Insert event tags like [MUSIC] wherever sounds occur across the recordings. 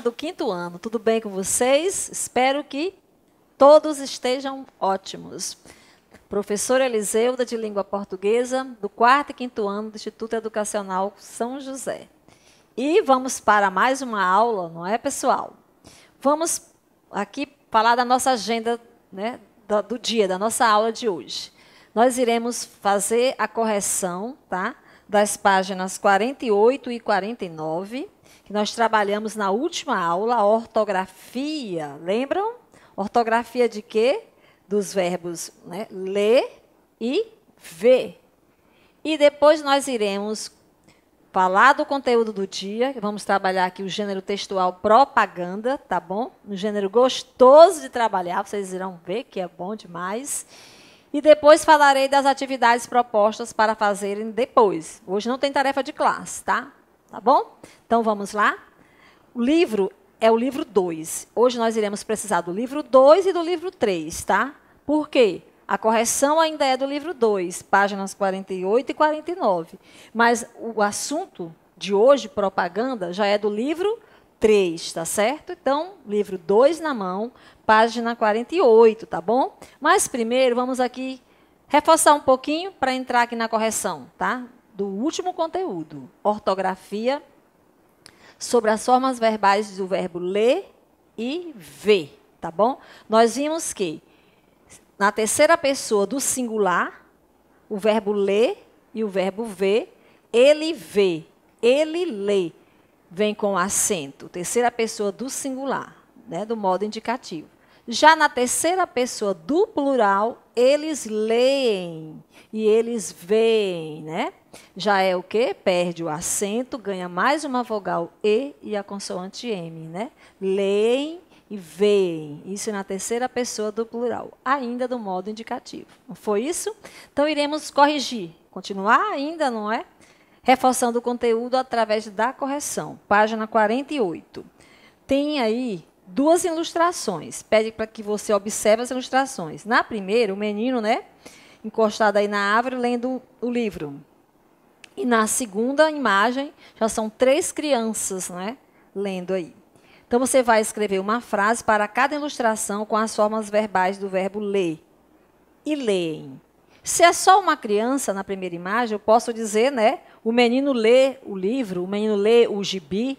do quinto ano. Tudo bem com vocês? Espero que todos estejam ótimos. Professora Eliseuda de Língua Portuguesa, do quarto e quinto ano do Instituto Educacional São José. E vamos para mais uma aula, não é, pessoal? Vamos aqui falar da nossa agenda né, do, do dia, da nossa aula de hoje. Nós iremos fazer a correção tá, das páginas 48 e 49 que nós trabalhamos na última aula, a ortografia. Lembram? Ortografia de quê? Dos verbos né? ler e ver. E depois nós iremos falar do conteúdo do dia. Vamos trabalhar aqui o gênero textual propaganda, tá bom? Um gênero gostoso de trabalhar, vocês irão ver que é bom demais. E depois falarei das atividades propostas para fazerem depois. Hoje não tem tarefa de classe, tá? tá bom? Então vamos lá. O livro é o livro 2. Hoje nós iremos precisar do livro 2 e do livro 3, tá? Por quê? A correção ainda é do livro 2, páginas 48 e 49. Mas o assunto de hoje, propaganda, já é do livro 3, tá certo? Então, livro 2 na mão, página 48, tá bom? Mas primeiro vamos aqui reforçar um pouquinho para entrar aqui na correção, tá? do último conteúdo, ortografia, sobre as formas verbais do verbo ler e ver, tá bom? Nós vimos que na terceira pessoa do singular, o verbo ler e o verbo ver, ele vê, ele lê, vem com acento, terceira pessoa do singular, né, do modo indicativo. Já na terceira pessoa do plural, eles leem e eles veem, né? Já é o que? Perde o acento, ganha mais uma vogal E e a consoante M, né? Leem e veem. Isso é na terceira pessoa do plural, ainda do modo indicativo. Não foi isso? Então iremos corrigir. Continuar ainda, não é? Reforçando o conteúdo através da correção. Página 48. Tem aí duas ilustrações. Pede para que você observe as ilustrações. Na primeira, o menino, né, encostado aí na árvore lendo o livro. E na segunda imagem, já são três crianças, né, lendo aí. Então você vai escrever uma frase para cada ilustração com as formas verbais do verbo ler. E leem. Se é só uma criança na primeira imagem, eu posso dizer, né, o menino lê o livro, o menino lê o gibi,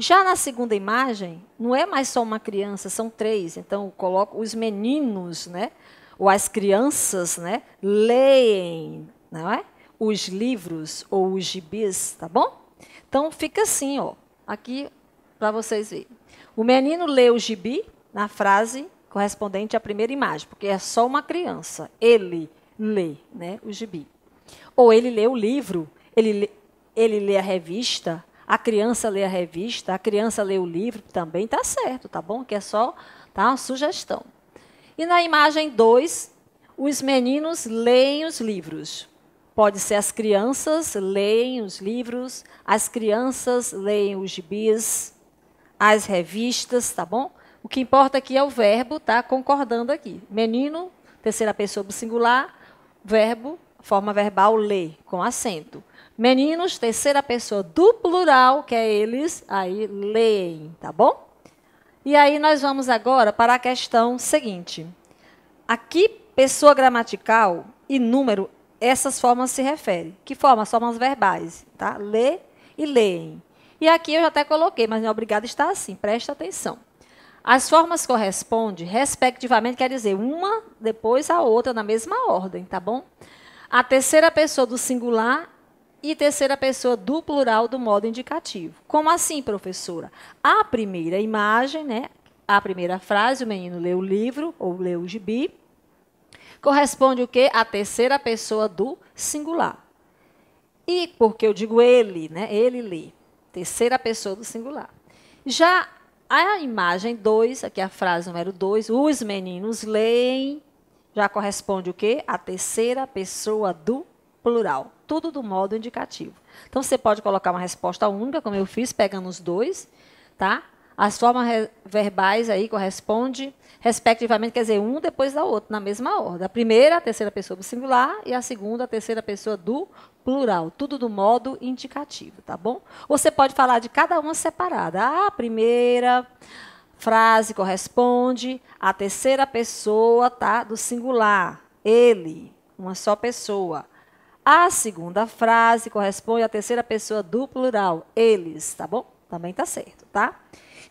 já na segunda imagem, não é mais só uma criança, são três. Então, coloco os meninos, né? ou as crianças, né? leem não é? os livros ou os gibis, tá bom? Então, fica assim, ó, aqui para vocês verem. O menino lê o gibi na frase correspondente à primeira imagem, porque é só uma criança. Ele lê né, o gibi. Ou ele lê o livro, ele lê, ele lê a revista, a criança lê a revista, a criança lê o livro, também está certo, tá bom? Que é só tá, uma sugestão. E na imagem 2, os meninos leem os livros. Pode ser as crianças leem os livros, as crianças leem os gibis, as revistas, tá bom? O que importa aqui é o verbo, tá? Concordando aqui. Menino, terceira pessoa do singular, verbo, forma verbal, lê, com acento. Meninos, terceira pessoa do plural, que é eles, aí leem, tá bom? E aí nós vamos agora para a questão seguinte. Aqui, pessoa gramatical e número, essas formas se referem. Que formas? Formas verbais, tá? Lê e leem. E aqui eu já até coloquei, mas não é obrigado está assim, presta atenção. As formas correspondem, respectivamente, quer dizer, uma depois a outra na mesma ordem, tá bom? A terceira pessoa do singular e terceira pessoa do plural do modo indicativo. Como assim, professora? A primeira imagem, né, a primeira frase, o menino lê o livro ou lê o gibi, corresponde o quê? A terceira pessoa do singular. E porque eu digo ele, né? Ele lê. Terceira pessoa do singular. Já a imagem 2, aqui a frase número 2, os meninos leem, já corresponde o quê? A terceira pessoa do plural tudo do modo indicativo. Então, você pode colocar uma resposta única, como eu fiz, pegando os dois, tá? As formas verbais aí correspondem, respectivamente, quer dizer, um depois da outra, na mesma ordem. A primeira, a terceira pessoa do singular, e a segunda, a terceira pessoa do plural. Tudo do modo indicativo, tá bom? Você pode falar de cada uma separada. Ah, a primeira frase corresponde à terceira pessoa tá, do singular. Ele, uma só pessoa. A segunda frase corresponde à terceira pessoa do plural, eles, tá bom? Também tá certo, tá?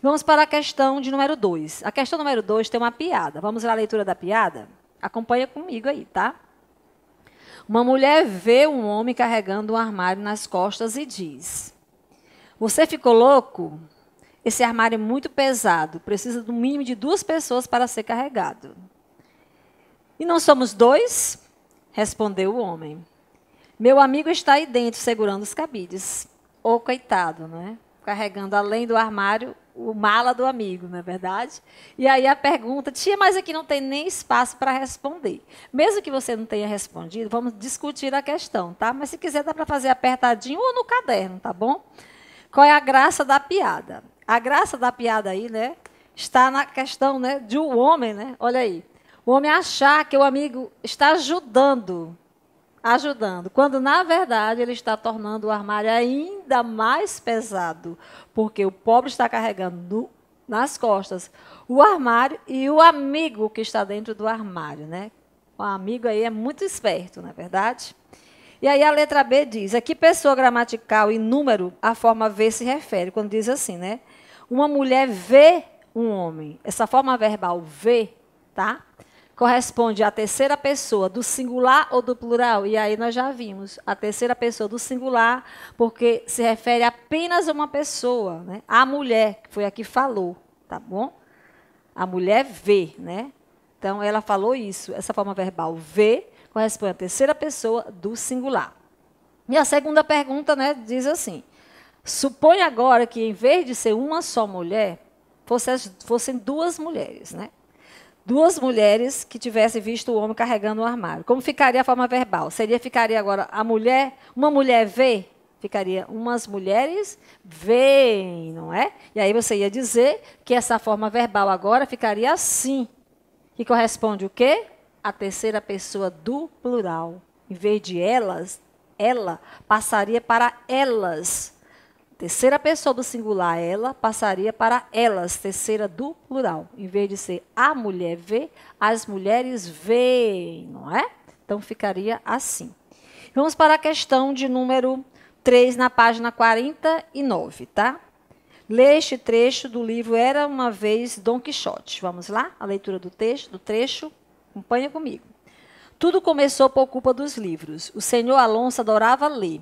Vamos para a questão de número 2. A questão número 2 tem uma piada. Vamos lá a leitura da piada? Acompanha comigo aí, tá? Uma mulher vê um homem carregando um armário nas costas e diz: Você ficou louco? Esse armário é muito pesado, precisa do mínimo de duas pessoas para ser carregado. E não somos dois? Respondeu o homem. Meu amigo está aí dentro segurando os cabides. Ô, oh, coitado, né? Carregando além do armário o mala do amigo, não é verdade? E aí a pergunta, tia, mas aqui não tem nem espaço para responder. Mesmo que você não tenha respondido, vamos discutir a questão, tá? Mas se quiser, dá para fazer apertadinho ou no caderno, tá bom? Qual é a graça da piada? A graça da piada aí, né? Está na questão né, de o um homem, né? Olha aí. O homem achar que o amigo está ajudando ajudando, quando na verdade ele está tornando o armário ainda mais pesado, porque o pobre está carregando no, nas costas o armário e o amigo que está dentro do armário, né? O amigo aí é muito esperto, não é verdade? E aí a letra B diz: a que pessoa gramatical e número a forma V se refere? Quando diz assim, né? Uma mulher vê um homem. Essa forma verbal vê, tá? corresponde à terceira pessoa do singular ou do plural, e aí nós já vimos a terceira pessoa do singular, porque se refere apenas a uma pessoa, né? A mulher, que foi a que falou, tá bom? A mulher vê, né? Então ela falou isso, essa forma verbal vê corresponde à terceira pessoa do singular. E a segunda pergunta, né, diz assim: Suponha agora que em vez de ser uma só mulher, fosse, fossem duas mulheres, né? duas mulheres que tivessem visto o homem carregando o um armário. Como ficaria a forma verbal? Seria ficaria agora a mulher, uma mulher vê, ficaria umas mulheres veem, não é? E aí você ia dizer que essa forma verbal agora ficaria assim, que corresponde o quê? A terceira pessoa do plural. Em vez de elas, ela passaria para elas. Terceira pessoa do singular, ela, passaria para elas, terceira do plural. Em vez de ser a mulher vê, as mulheres veem, não é? Então ficaria assim. Vamos para a questão de número 3, na página 49, tá? Lê este trecho do livro Era uma vez Dom Quixote. Vamos lá? A leitura do texto, do trecho. Acompanha comigo. Tudo começou por culpa dos livros. O senhor Alonso adorava ler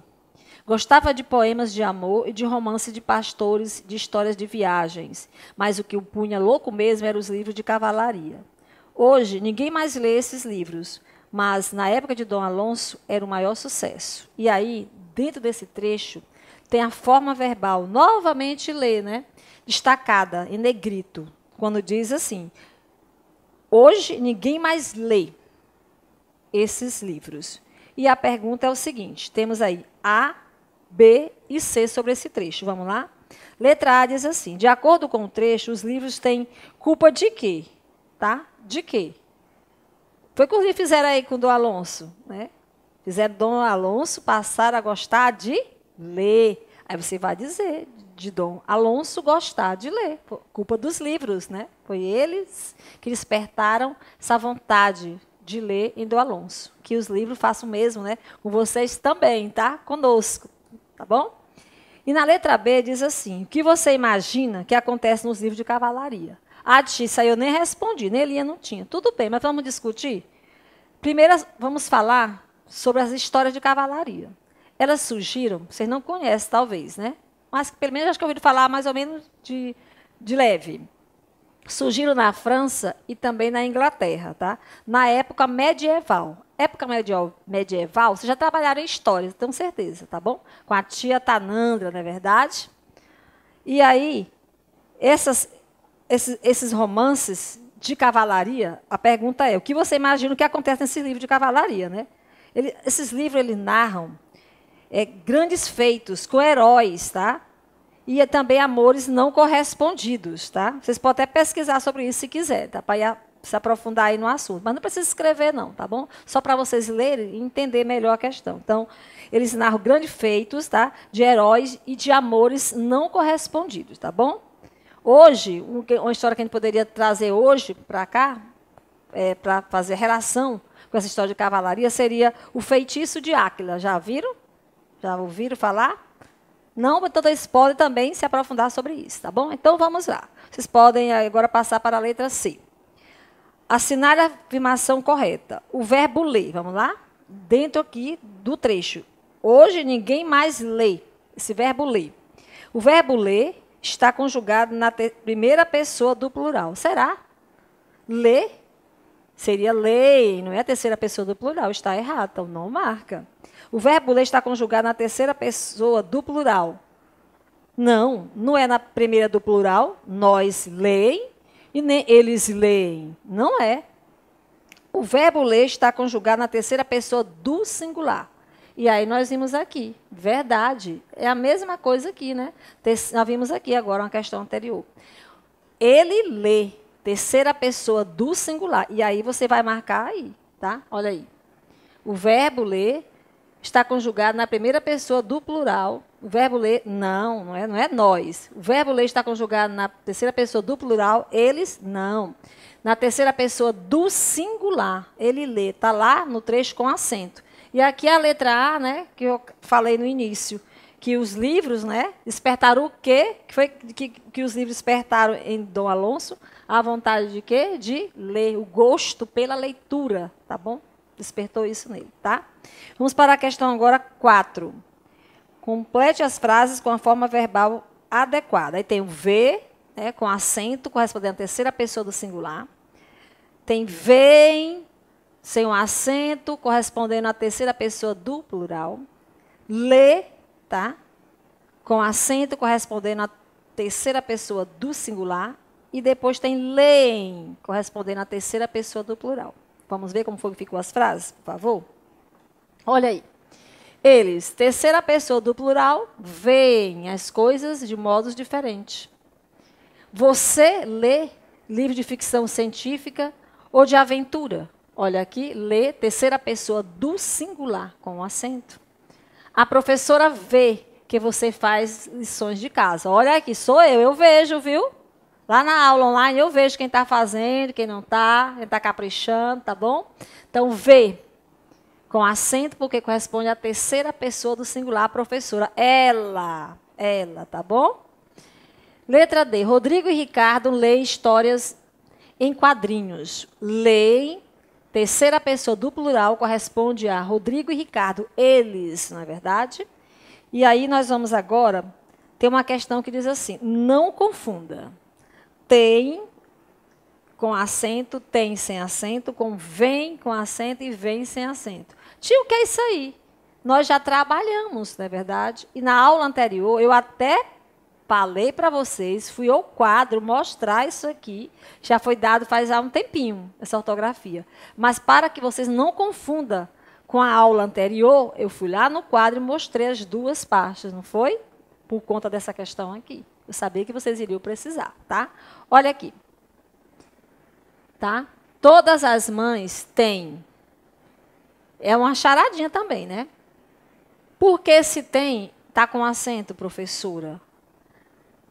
Gostava de poemas de amor e de romance de pastores, de histórias de viagens, mas o que o punha louco mesmo eram os livros de cavalaria. Hoje, ninguém mais lê esses livros, mas na época de Dom Alonso era o maior sucesso. E aí, dentro desse trecho, tem a forma verbal, novamente lê, né? Destacada, em negrito, quando diz assim: Hoje ninguém mais lê esses livros. E a pergunta é o seguinte: temos aí A B e C sobre esse trecho. Vamos lá? Letra A diz assim: de acordo com o trecho, os livros têm culpa de quê? Tá? De quê? Foi o que os fizeram aí com o Dom Alonso, né? Fizeram Dom Alonso passar a gostar de ler. Aí você vai dizer de Dom Alonso gostar de ler, culpa dos livros, né? Foi eles que despertaram essa vontade de ler em Dom Alonso. Que os livros façam mesmo, né? Com vocês também, tá? Conosco tá bom? E na letra B diz assim: o que você imagina que acontece nos livros de cavalaria? Ah, de isso aí eu nem respondi, nem lia, não tinha. Tudo bem, mas vamos discutir? Primeiro, vamos falar sobre as histórias de cavalaria. Elas surgiram, vocês não conhecem talvez, né? Mas pelo menos acho que eu ouvi falar mais ou menos de, de leve. Surgiram na França e também na Inglaterra, tá? Na época medieval época medieval, vocês já trabalharam em histórias, tenho certeza, tá bom? Com a tia Tanandra, não é verdade? E aí, essas, esses, esses romances de cavalaria, a pergunta é: o que você imagina o que acontece nesse livro de cavalaria, né? Ele, esses livros ele narram é, grandes feitos com heróis, tá? E é também amores não correspondidos, tá? Vocês podem até pesquisar sobre isso se quiser, tá? Para se aprofundar aí no assunto. Mas não precisa escrever, não, tá bom? Só para vocês lerem e entender melhor a questão. Então, eles narram grandes feitos, tá? De heróis e de amores não correspondidos, tá bom? Hoje, uma história que a gente poderia trazer hoje para cá, é, para fazer relação com essa história de cavalaria, seria o feitiço de Áquila. Já viram? Já ouviram falar? Não, então vocês podem também se aprofundar sobre isso, tá bom? Então vamos lá. Vocês podem agora passar para a letra C. Assinar a afirmação correta. O verbo ler, vamos lá? Dentro aqui do trecho. Hoje ninguém mais lê. Esse verbo ler. O verbo ler está conjugado na primeira pessoa do plural. Será? Ler seria lei, não é a terceira pessoa do plural. Está errado, então não marca. O verbo ler está conjugado na terceira pessoa do plural. Não, não é na primeira do plural. Nós leem e nem eles leem. Não é. O verbo ler está conjugado na terceira pessoa do singular. E aí nós vimos aqui, verdade. É a mesma coisa aqui, né? Nós vimos aqui agora uma questão anterior. Ele lê, terceira pessoa do singular. E aí você vai marcar aí, tá? Olha aí. O verbo ler está conjugado na primeira pessoa do plural o verbo ler, não, não é, não é nós. O verbo ler está conjugado na terceira pessoa do plural, eles, não. Na terceira pessoa do singular, ele lê, está lá no trecho com acento. E aqui a letra A, né, que eu falei no início, que os livros, né, despertaram o quê? Que foi que, que os livros despertaram em Dom Alonso? A vontade de quê? De ler, o gosto pela leitura, tá bom? Despertou isso nele, tá? Vamos para a questão agora 4. Complete as frases com a forma verbal adequada. Aí tem o V, né, com acento correspondendo à terceira pessoa do singular. Tem vem, sem um acento, correspondendo à terceira pessoa do plural. Lê, tá? Com acento correspondendo à terceira pessoa do singular. E depois tem leem, correspondendo à terceira pessoa do plural. Vamos ver como foi que ficou as frases, por favor? Olha aí. Eles, terceira pessoa do plural, veem as coisas de modos diferentes. Você lê livro de ficção científica ou de aventura. Olha aqui, lê terceira pessoa do singular, com um acento. A professora vê que você faz lições de casa. Olha aqui, sou eu, eu vejo, viu? Lá na aula online eu vejo quem está fazendo, quem não está, quem está caprichando, tá bom? Então, vê com acento, porque corresponde à terceira pessoa do singular, professora. Ela, ela, tá bom? Letra D. Rodrigo e Ricardo leem histórias em quadrinhos. Lei, terceira pessoa do plural, corresponde a Rodrigo e Ricardo. Eles, não é verdade? E aí nós vamos agora ter uma questão que diz assim: não confunda. Tem com acento, tem sem acento, com vem com acento e vem sem acento. Tio, o que é isso aí? Nós já trabalhamos, não é verdade? E na aula anterior eu até falei para vocês, fui ao quadro mostrar isso aqui. Já foi dado faz há um tempinho essa ortografia. Mas para que vocês não confundam com a aula anterior, eu fui lá no quadro e mostrei as duas partes, não foi? Por conta dessa questão aqui. Eu sabia que vocês iriam precisar, tá? Olha aqui tá? Todas as mães têm. É uma charadinha também, né? Porque se tem, tá com acento, professora.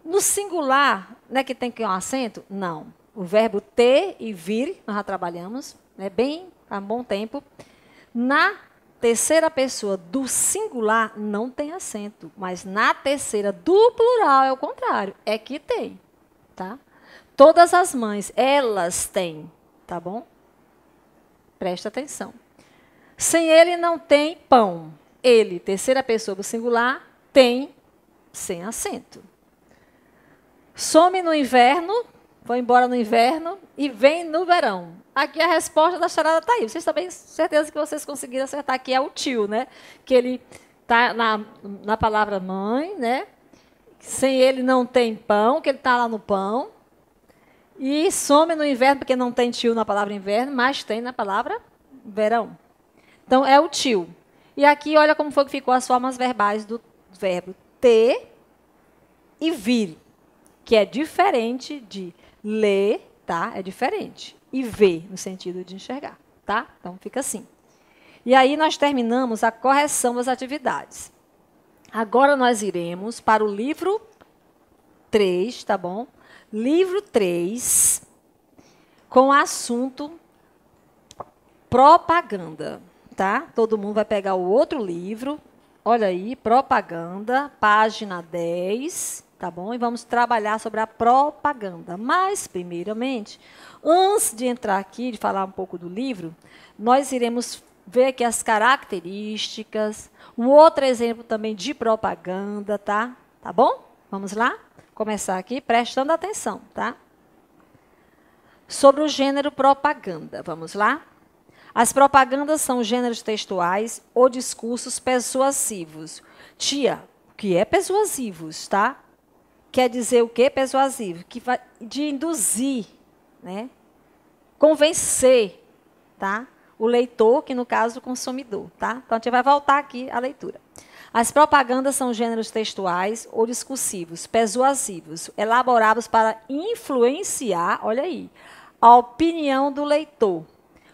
No singular, né, que tem que ter um acento? Não. O verbo ter e vir, nós já trabalhamos, né, bem há um bom tempo. Na terceira pessoa do singular não tem acento, mas na terceira do plural é o contrário, é que tem, tá? Todas as mães, elas têm, tá bom? Presta atenção. Sem ele não tem pão. Ele, terceira pessoa do singular, tem sem acento. Some no inverno, foi embora no inverno e vem no verão. Aqui a resposta da charada está aí. Vocês também, certeza que vocês conseguiram acertar aqui, é o tio, né? Que ele está na, na palavra mãe, né? Sem ele não tem pão, que ele está lá no pão. E some no inverno, porque não tem tio na palavra inverno, mas tem na palavra verão. Então, é o tio. E aqui, olha como foi que ficou as formas verbais do verbo ter e vir, que é diferente de ler, tá? É diferente. E ver, no sentido de enxergar, tá? Então, fica assim. E aí, nós terminamos a correção das atividades. Agora, nós iremos para o livro 3, tá bom? livro 3, com o assunto propaganda, tá? Todo mundo vai pegar o outro livro. Olha aí, propaganda, página 10, tá bom? E vamos trabalhar sobre a propaganda. Mas, primeiramente, antes de entrar aqui, de falar um pouco do livro, nós iremos ver aqui as características, um outro exemplo também de propaganda, tá? Tá bom? Vamos lá? Começar aqui prestando atenção, tá? Sobre o gênero propaganda, vamos lá? As propagandas são gêneros textuais ou discursos persuasivos. Tia, o que é persuasivos, tá? Quer dizer o que persuasivo? Que vai de induzir, né? Convencer, tá? O leitor, que no caso o consumidor, tá? Então a gente vai voltar aqui à leitura. As propagandas são gêneros textuais ou discursivos, persuasivos, elaborados para influenciar, olha aí, a opinião do leitor,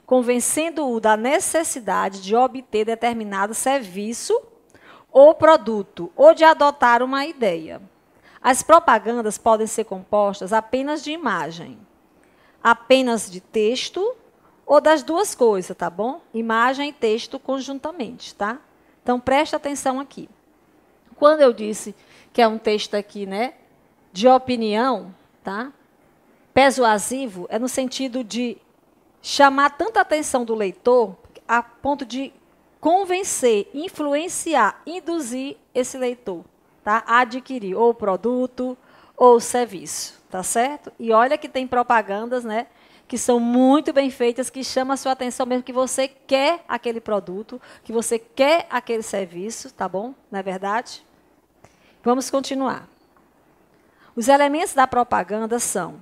convencendo-o da necessidade de obter determinado serviço ou produto, ou de adotar uma ideia. As propagandas podem ser compostas apenas de imagem, apenas de texto ou das duas coisas, tá bom? Imagem e texto conjuntamente, tá? Então preste atenção aqui. Quando eu disse que é um texto aqui, né, de opinião, tá? Persuasivo é no sentido de chamar tanta atenção do leitor a ponto de convencer, influenciar, induzir esse leitor, tá? A adquirir ou o produto ou o serviço, tá certo? E olha que tem propagandas, né? que são muito bem feitas, que chamam a sua atenção mesmo que você quer aquele produto, que você quer aquele serviço, tá bom? Não é verdade? Vamos continuar. Os elementos da propaganda são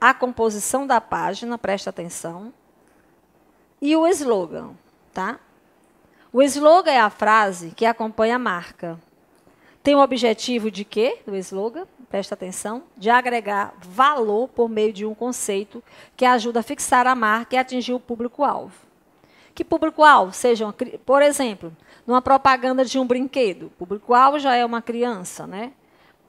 a composição da página, presta atenção, e o slogan, tá? O slogan é a frase que acompanha a marca tem o objetivo de quê? Do slogan, presta atenção, de agregar valor por meio de um conceito que ajuda a fixar a marca e atingir o público-alvo. Que público-alvo? Sejam, por exemplo, numa propaganda de um brinquedo, público-alvo já é uma criança, né?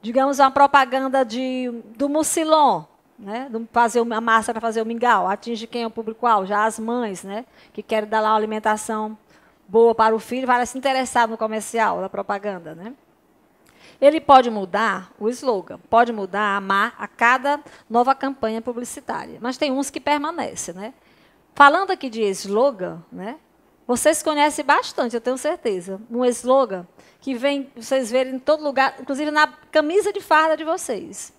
Digamos uma propaganda de, do mucilon, né? Fazer a massa para fazer o mingau, atinge quem é o público-alvo? Já as mães, né? Que querem dar lá uma alimentação boa para o filho, vai se interessar no comercial, na propaganda, né? Ele pode mudar o slogan, pode mudar a mar a cada nova campanha publicitária, mas tem uns que permanecem. Né? Falando aqui de slogan, né? vocês conhecem bastante, eu tenho certeza. Um slogan que vem, vocês verem em todo lugar, inclusive na camisa de farda de vocês.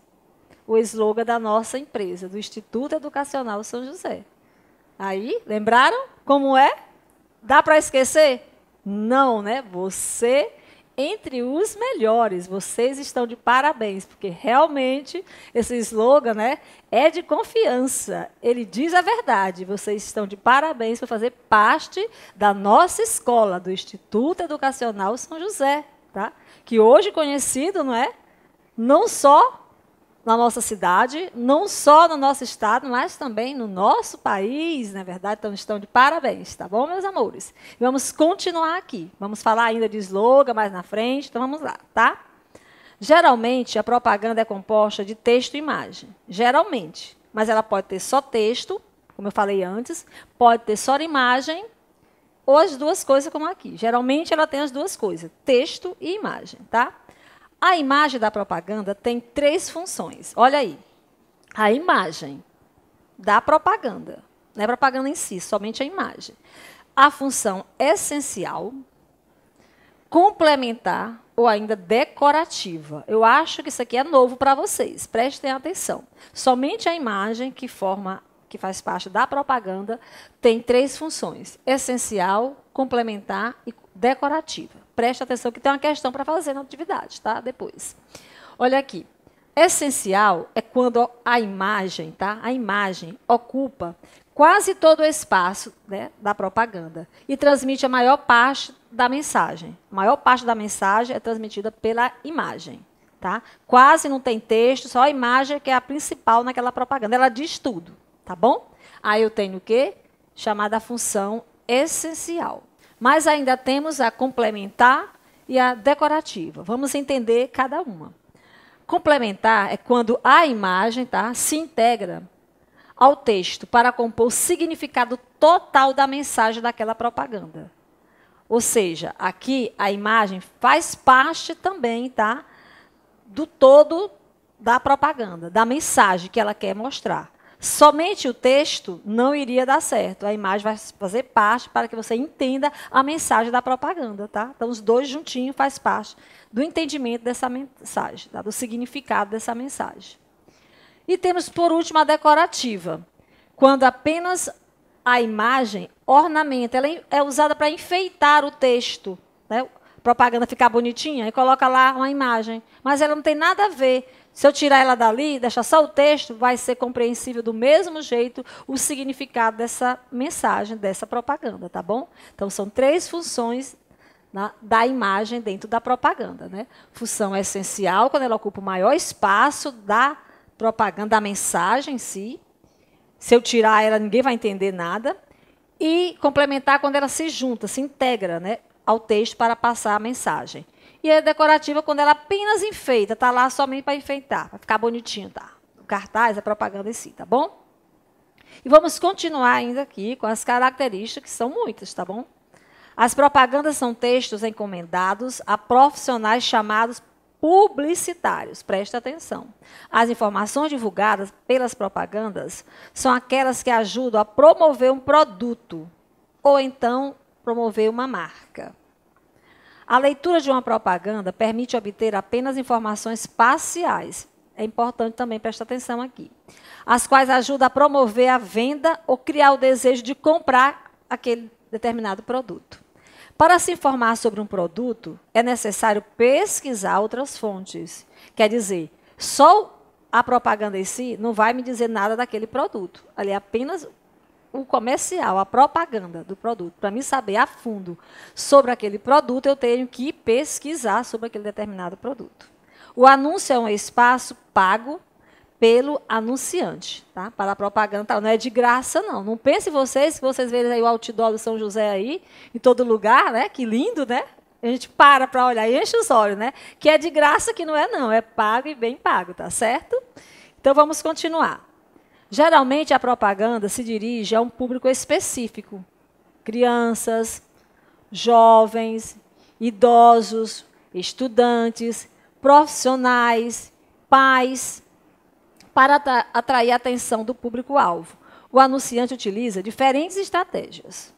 O slogan da nossa empresa, do Instituto Educacional São José. Aí, lembraram como é? Dá para esquecer? Não, né? Você entre os melhores. Vocês estão de parabéns, porque realmente esse slogan né, é de confiança. Ele diz a verdade. Vocês estão de parabéns por fazer parte da nossa escola, do Instituto Educacional São José, tá? que hoje conhecido não é não só na nossa cidade, não só no nosso estado, mas também no nosso país, na é verdade, então estão de parabéns, tá bom, meus amores? Vamos continuar aqui. Vamos falar ainda de slogan mais na frente, então vamos lá, tá? Geralmente a propaganda é composta de texto e imagem. Geralmente, mas ela pode ter só texto, como eu falei antes, pode ter só imagem ou as duas coisas como aqui. Geralmente ela tem as duas coisas, texto e imagem, tá? A imagem da propaganda tem três funções. Olha aí. A imagem da propaganda. Não é propaganda em si, somente a imagem. A função essencial, complementar ou ainda decorativa. Eu acho que isso aqui é novo para vocês. Prestem atenção. Somente a imagem que forma que faz parte da propaganda tem três funções: essencial, complementar e decorativa. Preste atenção que tem uma questão para fazer na atividade, tá? Depois. Olha aqui. Essencial é quando a imagem, tá? A imagem ocupa quase todo o espaço né, da propaganda e transmite a maior parte da mensagem. A maior parte da mensagem é transmitida pela imagem. Tá? Quase não tem texto, só a imagem que é a principal naquela propaganda. Ela diz tudo, tá bom? Aí eu tenho o quê? Chamada função essencial. Mas ainda temos a complementar e a decorativa. Vamos entender cada uma. Complementar é quando a imagem tá, se integra ao texto para compor o significado total da mensagem daquela propaganda. Ou seja, aqui a imagem faz parte também tá, do todo da propaganda, da mensagem que ela quer mostrar. Somente o texto não iria dar certo. A imagem vai fazer parte para que você entenda a mensagem da propaganda, tá? Então os dois juntinhos faz parte do entendimento dessa mensagem, tá? do significado dessa mensagem. E temos por último a decorativa, quando apenas a imagem ornamenta, ela é, é usada para enfeitar o texto, né? propaganda ficar bonitinha e coloca lá uma imagem, mas ela não tem nada a ver se eu tirar ela dali, deixar só o texto, vai ser compreensível do mesmo jeito o significado dessa mensagem, dessa propaganda, tá bom? Então, são três funções na, da imagem dentro da propaganda. Né? Função é essencial, quando ela ocupa o maior espaço da propaganda, da mensagem em si. Se eu tirar ela, ninguém vai entender nada. E complementar quando ela se junta, se integra né, ao texto para passar a mensagem. E é decorativa quando ela apenas enfeita, tá lá somente para enfeitar, para ficar bonitinho, tá? O cartaz, a é propaganda em si, tá bom? E vamos continuar ainda aqui com as características, que são muitas, tá bom? As propagandas são textos encomendados a profissionais chamados publicitários. Preste atenção. As informações divulgadas pelas propagandas são aquelas que ajudam a promover um produto ou então promover uma marca. A leitura de uma propaganda permite obter apenas informações parciais. É importante também prestar atenção aqui. As quais ajudam a promover a venda ou criar o desejo de comprar aquele determinado produto. Para se informar sobre um produto, é necessário pesquisar outras fontes. Quer dizer, só a propaganda em si não vai me dizer nada daquele produto. Ali é apenas o comercial, a propaganda do produto. Para mim saber a fundo sobre aquele produto, eu tenho que pesquisar sobre aquele determinado produto. O anúncio é um espaço pago pelo anunciante, tá? Para a propaganda, não é de graça não. Não pense vocês que vocês veem aí o outdoor do São José aí em todo lugar, né? Que lindo, né? A gente para para olhar e enche os olhos, né? Que é de graça que não é não, é pago e bem pago, tá certo? Então vamos continuar. Geralmente a propaganda se dirige a um público específico: crianças, jovens, idosos, estudantes, profissionais, pais, para atrair a atenção do público-alvo. O anunciante utiliza diferentes estratégias.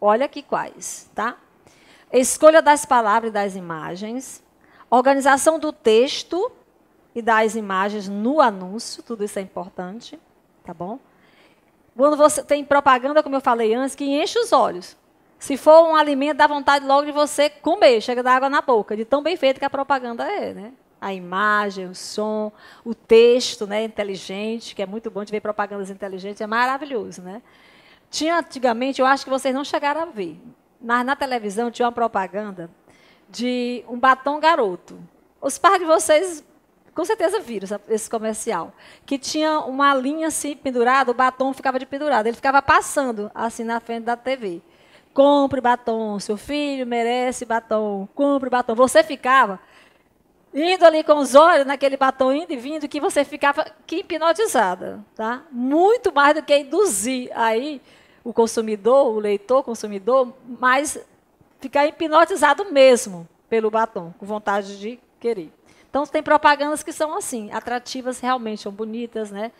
Olha aqui quais, tá? Escolha das palavras e das imagens, organização do texto e das imagens no anúncio, tudo isso é importante tá bom? Quando você tem propaganda, como eu falei antes, que enche os olhos. Se for um alimento, dá vontade logo de você comer, chega da água na boca, de tão bem feito que a propaganda é, né? A imagem, o som, o texto, né, inteligente, que é muito bom de ver propagandas inteligentes, é maravilhoso, né? Tinha antigamente, eu acho que vocês não chegaram a ver, mas na televisão tinha uma propaganda de um batom garoto. Os pais de vocês com certeza viram esse comercial, que tinha uma linha assim pendurada, o batom ficava de pendurado, ele ficava passando assim na frente da TV. Compre batom, seu filho merece batom, compre batom. Você ficava indo ali com os olhos naquele batom indo e vindo, que você ficava que hipnotizada, tá? Muito mais do que induzir aí o consumidor, o leitor, o consumidor, mas ficar hipnotizado mesmo pelo batom, com vontade de querer. Então tem propagandas que são assim, atrativas realmente, são bonitas, né?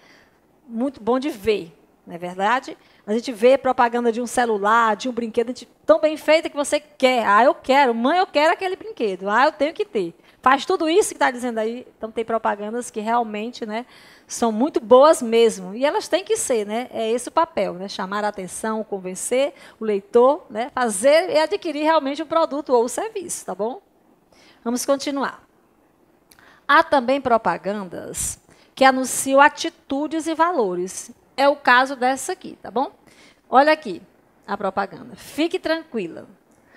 Muito bom de ver, não é verdade? A gente vê propaganda de um celular, de um brinquedo gente, tão bem feita que você quer. Ah, eu quero, mãe, eu quero aquele brinquedo. Ah, eu tenho que ter. Faz tudo isso que está dizendo aí. Então tem propagandas que realmente, né, são muito boas mesmo. E elas têm que ser, né? É esse o papel, né? Chamar a atenção, convencer o leitor, né? Fazer e adquirir realmente o produto ou o serviço, tá bom? Vamos continuar. Há também propagandas que anunciam atitudes e valores. É o caso dessa aqui, tá bom? Olha aqui a propaganda. Fique tranquila.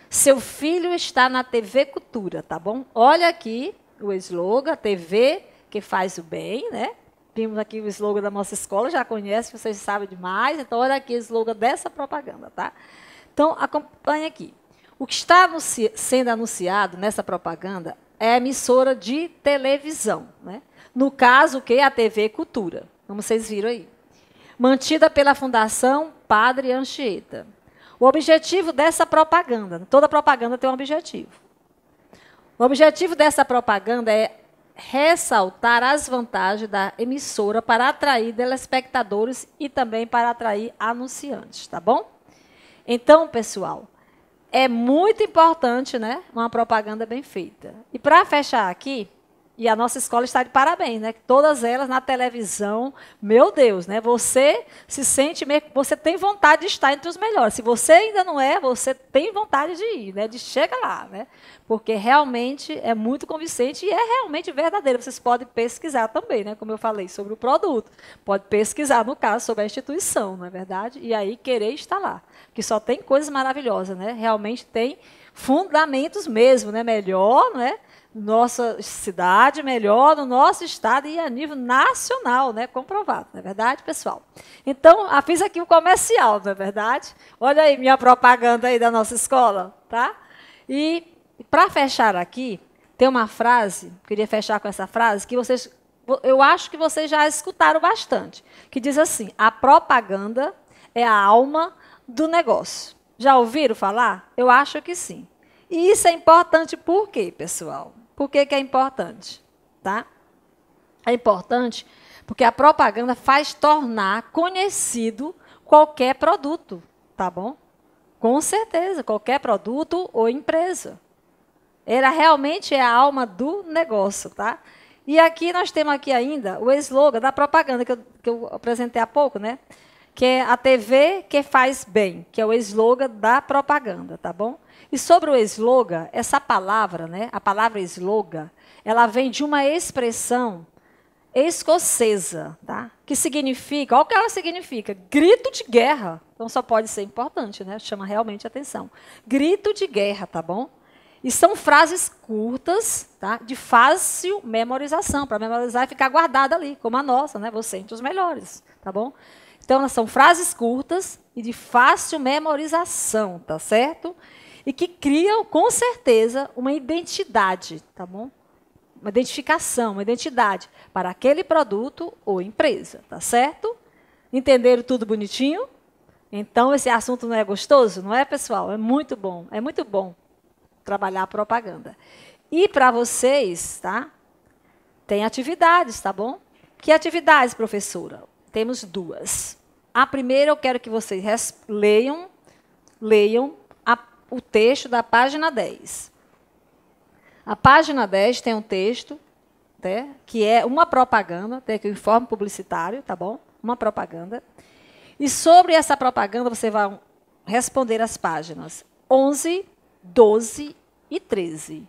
Seu filho está na TV Cultura, tá bom? Olha aqui o slogan, TV que faz o bem, né? Vimos aqui o slogan da nossa escola, já conhece, vocês sabem demais. Então, olha aqui o slogan dessa propaganda, tá? Então, acompanhe aqui. O que está sendo anunciado nessa propaganda é emissora de televisão. Né? No caso, que é a TV Cultura, como vocês viram aí. Mantida pela Fundação Padre Anchieta. O objetivo dessa propaganda, toda propaganda tem um objetivo. O objetivo dessa propaganda é ressaltar as vantagens da emissora para atrair telespectadores e também para atrair anunciantes, tá bom? Então, pessoal, é muito importante, né? Uma propaganda bem feita. E para fechar aqui, e a nossa escola está de parabéns, né? Todas elas na televisão, meu Deus, né? Você se sente, você tem vontade de estar entre os melhores. Se você ainda não é, você tem vontade de ir, né? De chegar lá, né? Porque realmente é muito convincente e é realmente verdadeiro. Vocês podem pesquisar também, né? Como eu falei sobre o produto, pode pesquisar no caso sobre a instituição, não é verdade? E aí querer estar lá, que só tem coisas maravilhosas, né? Realmente tem fundamentos mesmo, né? Melhor, não né? nossa cidade, melhor no nosso estado e a nível nacional, né? Comprovado, não é verdade, pessoal? Então, ah, fiz aqui um comercial, não é verdade? Olha aí minha propaganda aí da nossa escola, tá? E para fechar aqui, tem uma frase, queria fechar com essa frase, que vocês, eu acho que vocês já escutaram bastante, que diz assim: a propaganda é a alma do negócio. Já ouviram falar? Eu acho que sim. E isso é importante por quê, pessoal? Por que, que é importante? Tá? É importante porque a propaganda faz tornar conhecido qualquer produto, tá bom? Com certeza, qualquer produto ou empresa. Ela realmente é a alma do negócio, tá? E aqui nós temos aqui ainda o slogan da propaganda que eu, que eu apresentei há pouco, né? Que é a TV que faz bem, que é o slogan da propaganda, tá bom? E sobre o slogan, essa palavra, né, a palavra slogan, ela vem de uma expressão escocesa, tá? Que significa, olha o que ela significa, grito de guerra. Então só pode ser importante, né? Chama realmente atenção. Grito de guerra, tá bom? E são frases curtas, tá? De fácil memorização, para memorizar e ficar guardada ali, como a nossa, né? Você entre os melhores, tá bom? Então elas são frases curtas e de fácil memorização, tá certo? e que criam, com certeza, uma identidade, tá bom? Uma identificação, uma identidade para aquele produto ou empresa, tá certo? Entenderam tudo bonitinho? Então, esse assunto não é gostoso, não é, pessoal? É muito bom, é muito bom trabalhar a propaganda. E para vocês, tá? Tem atividades, tá bom? Que atividades, professora? Temos duas. A primeira eu quero que vocês leiam, leiam o texto da página 10. A página 10 tem um texto, né, que é uma propaganda, tem aqui o informe publicitário, tá bom? Uma propaganda. E sobre essa propaganda você vai responder as páginas 11, 12 e 13.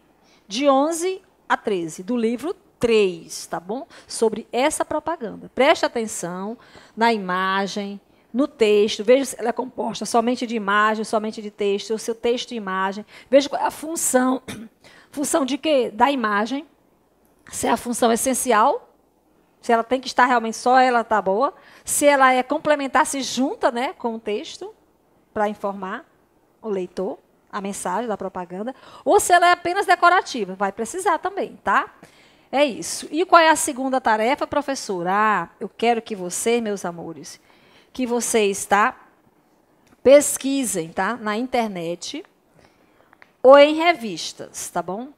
De 11 a 13, do livro 3, tá bom? Sobre essa propaganda. Preste atenção na imagem, no texto, veja se ela é composta somente de imagem, somente de texto, o seu texto e imagem. Veja qual é a função. [CLEARS THROAT] Função de quê? Da imagem. Se é a função essencial, se ela tem que estar realmente só ela está boa. Se ela é complementar, se junta né, com o texto para informar o leitor a mensagem da propaganda. Ou se ela é apenas decorativa, vai precisar também, tá? É isso. E qual é a segunda tarefa, professora? Ah, eu quero que você, meus amores, que vocês tá, pesquisem tá, na internet ou em revistas, tá bom?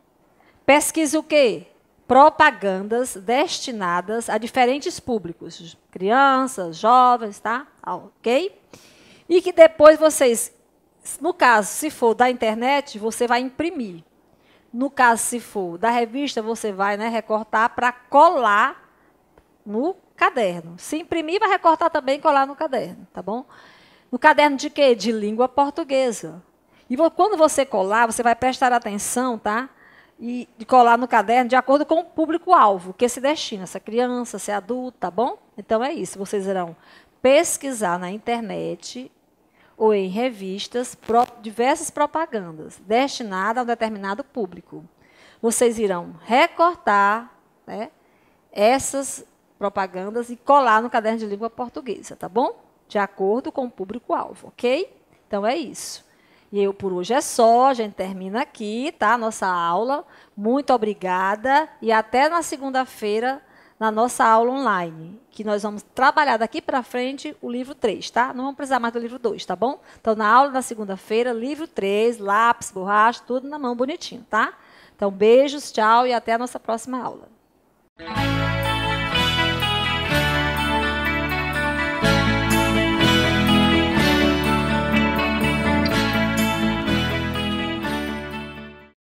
Pesquise o quê? Propagandas destinadas a diferentes públicos, crianças, jovens, tá? Ah, ok? E que depois vocês, no caso, se for da internet, você vai imprimir. No caso, se for da revista, você vai né, recortar para colar no caderno. Se imprimir, vai recortar também e colar no caderno, tá bom? No caderno de quê? De língua portuguesa. E quando você colar, você vai prestar atenção, tá? E colar no caderno de acordo com o público-alvo que se destina, se é criança, se é adulto, tá bom? Então é isso. Vocês irão pesquisar na internet ou em revistas diversas propagandas destinadas a um determinado público. Vocês irão recortar né, essas propagandas e colar no caderno de língua portuguesa, tá bom? De acordo com o público-alvo, ok? Então é isso. E eu por hoje é só, a gente termina aqui, tá? Nossa aula. Muito obrigada e até na segunda-feira na nossa aula online, que nós vamos trabalhar daqui para frente o livro 3, tá? Não vamos precisar mais do livro 2, tá bom? Então na aula da segunda-feira, livro 3, lápis, borracha, tudo na mão bonitinho, tá? Então beijos, tchau e até a nossa próxima aula.